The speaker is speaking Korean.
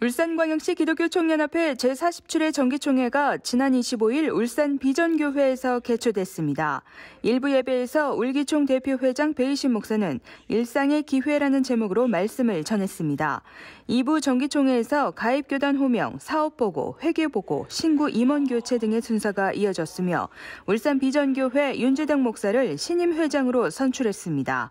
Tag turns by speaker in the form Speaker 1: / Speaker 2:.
Speaker 1: 울산광역시 기독교 총연합회 제47회 정기총회가 지난 25일 울산 비전교회에서 개최됐습니다. 일부 예배에서 울기총 대표 회장 베이신 목사는 일상의 기회라는 제목으로 말씀을 전했습니다. 2부 정기총회에서 가입교단 호명, 사업보고, 회계보고, 신구 임원교체 등의 순서가 이어졌으며 울산 비전교회 윤재덕 목사를 신임 회장으로 선출했습니다.